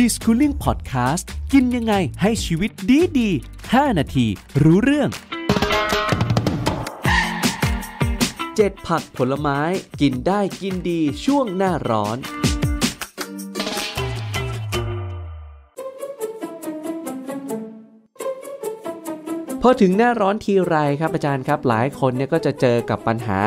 ดีสคูลิ่งพอดแคสต์กินยังไงให้ชีวิตดีดี5นาทีรู้เรื่อง7ผักผลไม้ กินได้กินดีช่วงหน้าร้อนพอถึงหน้าร้อนทีไรครับอาจารย์ครับหลายคนเนี่ยก็จะเจอกับปัญหา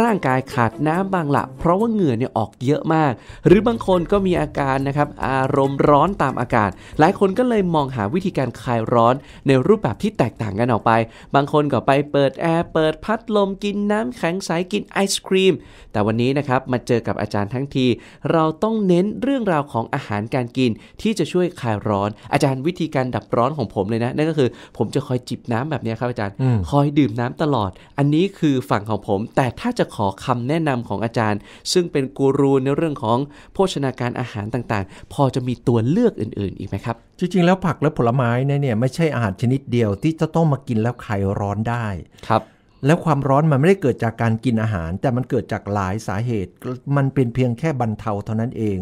ร่างกายขาดน้ำบางละเพราะว่าเหงื่อเนี่ยออกเยอะมาก หรือบางคนก็มีอาการนะครับอารมณ์ร้อนตามอากาศ หลายคนก็เลยมองหาวิธีการคลายร้อนในรูปแบบที่แตกต่างกันออกไป บางคนก็ไปเปิดแอร์ เปิดพัดลมกินน้ำแข็งใสกินไอศครีมแต่วันนี้นะครับมาเจอกับอาจารย์ทั้งทีเราต้องเน้นเรื่องราวของอาหารการกินที่จะช่วยคลายร้อนอาจารย์วิธีการดับร้อนของผมเลยนะนั่นก็คือ ผมจะคอยจิบน้น้ำแบบนี้ครับอาจารย์คอยดื่มน้ำตลอด อันนี้คือฝั่งของผม แต่ถ้าจะขอคำแนะนำของอาจารย์ ซึ่งเป็นกูรูในเรื่องของโภชนาการอาหารต่างๆ พอจะมีตัวเลือกอื่นๆ อีกไหมครับจริงๆแล้วผักและผลไม้เนี่ยไม่ใช่อาหารชนิดเดียวที่จะต้องมากินแล้วไขาร้อนได้ครับ แล้วความร้อนมันไม่ได้เกิดจากการกินอาหารแต่มันเกิดจากหลายสาเหตุ มันเป็นเพียงแค่บรรเทาเท่านั้นเอง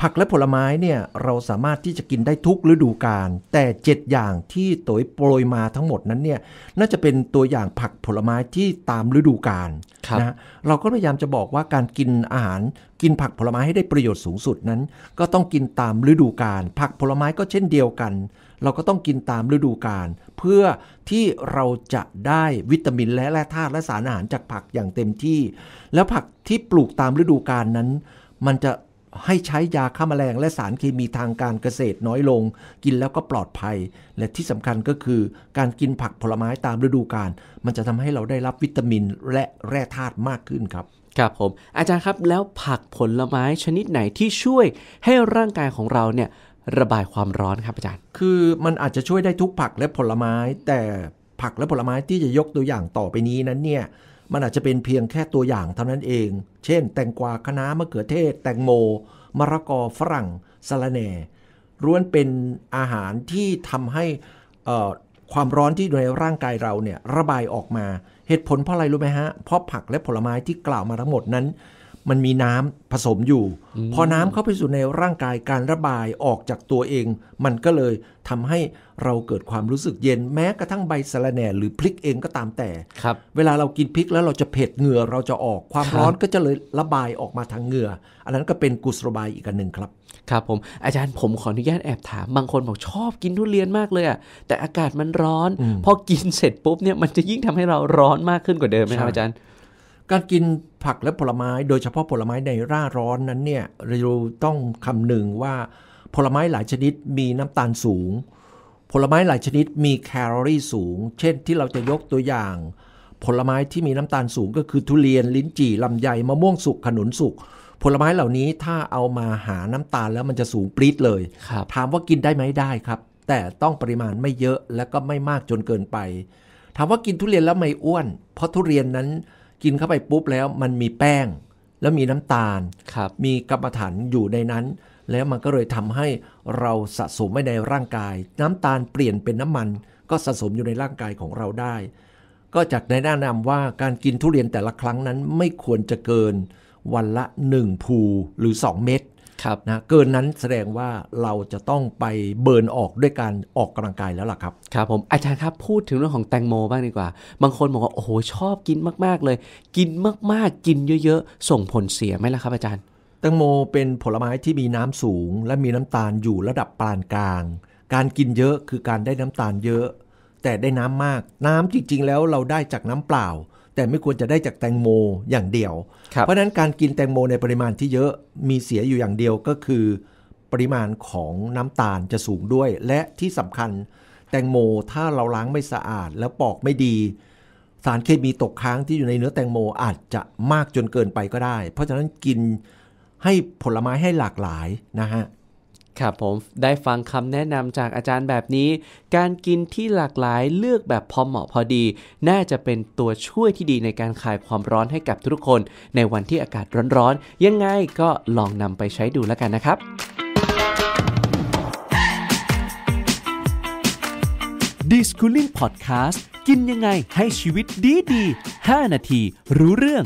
ผักและผลไม้เนี่ยเราสามารถที่จะกินได้ทุกฤดูกาลแต่7อย่างที่ตัวโปรยมาทั้งหมดนั้นเนี่ยน่าจะเป็นตัวอย่างผักผลไม้ที่ตามฤดูกาลนะเราก็พยายามจะบอกว่าการกินอาหารกินผักผลไม้ให้ได้ประโยชน์สูงสุดนั้น ก็ต้องกินตามฤดูกาลผักผลไม้ก็เช่นเดียวกัน เราก็ต้องกินตามฤดูกาลเพื่อที่เราจะได้วิตามินและแร่ธาตุและสารอาหารจากผักอย่างเต็มที่ แล้วผักที่ปลูกตามฤดูกาลนั้น มันจะให้ใช้ยาฆ่ามาแมลงและสารเคมีทางการเกษตรน้อยลง กินแล้วก็ปลอดภัย และที่สำคัญก็คือ การกินผักผลไม้ตามฤดูกาลมันจะทำให้เราได้รับวิตามินและแร่ธาตุมากขึ้นครับ ครับผม อาจารย์ครับแล้วผักผลไม้ชนิดไหนที่ช่วยให้ร่างกายของเราเนี่ยระบายความร้อนครับอาจารย์คือมันอาจจะช่วยได้ทุกผักและผลไม้ แต่ผักและผลไม้ที่จะยกตัวอย่างต่อไปนี้นั้นเนี่ยมันอาจจะเป็นเพียงแค่ตัวอย่างเท่านั้นเอง เช่น แตงกวา คะน้ามะเขือเทศ แตงโมมะระกอฝรั่งสะระแหน่ร้วนเป็นอาหารที่ทำให้ความร้อนที่อยู่ในร่างกายเราเนี่ยระบายออกมา เหตุผลเพราะอะไรรู้ไหมฮะ เพราะผักและผลไม้ที่กล่าวมาทั้งหมดนั้นมันมีน้ำผสมอยู่ พอน้ำเข้าไปสู่ในร่างกายการระบายออกจากตัวเอง มันก็เลยทำให้เราเกิดความรู้สึกเย็นแม้กระทั่งใบสะระแหน่หรือพริกเองก็ตามแต่ครับ เวลาเรากินพริกแล้วเราจะเผ็ดเหงื่อเราจะออกความร้อนก็จะเลยระบายออกมาทางเหงื่ออันนั้นก็เป็นกุศโลบายอีกอันหนึ่งครับ ครับ ผมอาจารย์ผมขออนุญาตแอบถามบางคนบอกชอบกินทุเรียนมากเลยอ่ะแต่อากาศมันร้อนพอกินเสร็จปุ๊บเนี่ยมันจะยิ่งทำให้เราร้อนมากขึ้นกว่าเดิมไหมครับอาจารย์การกินผักและผลไม้โดยเฉพาะผลไม้ในร่าร้อนนั้นเนี่ย เราต้องคำนึงว่า ผลไม้หลายชนิดมีน้ำตาลสูง ผลไม้หลายชนิดมีแคลอรี่สูง เช่นที่เราจะยกตัวอย่าง ผลไม้ที่มีน้ำตาลสูง ก็คือทุเรียนลิ้นจี่ลำไยมะม่วงสุกขนุนสุกผลไม้เหล่านี้ถ้าเอามาหาน้ำตาลแล้วมันจะสูงปรี๊ดเลย ถามว่ากินได้ไหมได้ครับ แต่ต้องปริมาณไม่เยอะและก็ไม่มากจนเกินไป ถามว่ากินทุเรียนแล้วไม่อ้วนเพราะทุเรียนนั้นกินเข้าไปปุ๊บแล้วมันมีแป้งแล้วมีน้ำตาล มีกรรมฐานอยู่ในนั้น แล้วมันก็เลยทำให้เราสะสมไว้ในร่างกาย น้ำตาลเปลี่ยนเป็นน้ำมัน ก็สะสมอยู่ในร่างกายของเราได้ ก็จากในแนะนำว่าการกินทุเรียนแต่ละครั้งนั้นไม่ควรจะเกินวันละ 1 ภูหรือ 2 เม็ดครับนะเกินนั้นแสดงว่าเราจะต้องไปเบิร์นออกด้วยการออกกำลังกายแล้วล่ะครับครับผมอาจารย์ครับพูดถึงเรื่องของแตงโมบ้างดีกว่า บางคนบอกว่าโอ้โหชอบกินมากๆเลย กินมากๆ กินเยอะๆส่งผลเสียไหมล่ะครับ อาจารย์แตงโมเป็นผลไม้ที่มีน้ำสูง และมีน้ำตาลอยู่ระดับปานกลาง การกินเยอะคือการได้น้ำตาลเยอะ แต่ได้น้ำมากน้ำจริงๆแล้วเราได้จากน้ำเปล่าแต่ไม่ควรจะได้จากแตงโมอย่างเดียว เพราะนั้นการกินแตงโมในปริมาณที่เยอะมีเสียอยู่อย่างเดียวก็คือ ปริมาณของน้ำตาลจะสูงด้วย และที่สำคัญแตงโมถ้าเราล้างไม่สะอาดแล้วปอกไม่ดี สารเคมีตกค้างที่อยู่ในเนื้อแตงโมอาจจะมากจนเกินไปก็ได้ เพราะฉะนั้นกินให้ผลไม้ให้หลากหลายนะฮะครับผมได้ฟังคำแนะนำจากอาจารย์แบบนี้ การกินที่หลากหลายเลือกแบบพอเหมาะพอดี น่าจะเป็นตัวช่วยที่ดีในการคลายความร้อนให้กับทุกคน ในวันที่อากาศร้อนๆ ยังไงก็ลองนำไปใช้ดูแล้วกันนะครับดิสคูลิ่งพอดแคสต์กินยังไงให้ชีวิตดีดี5นาทีรู้เรื่อง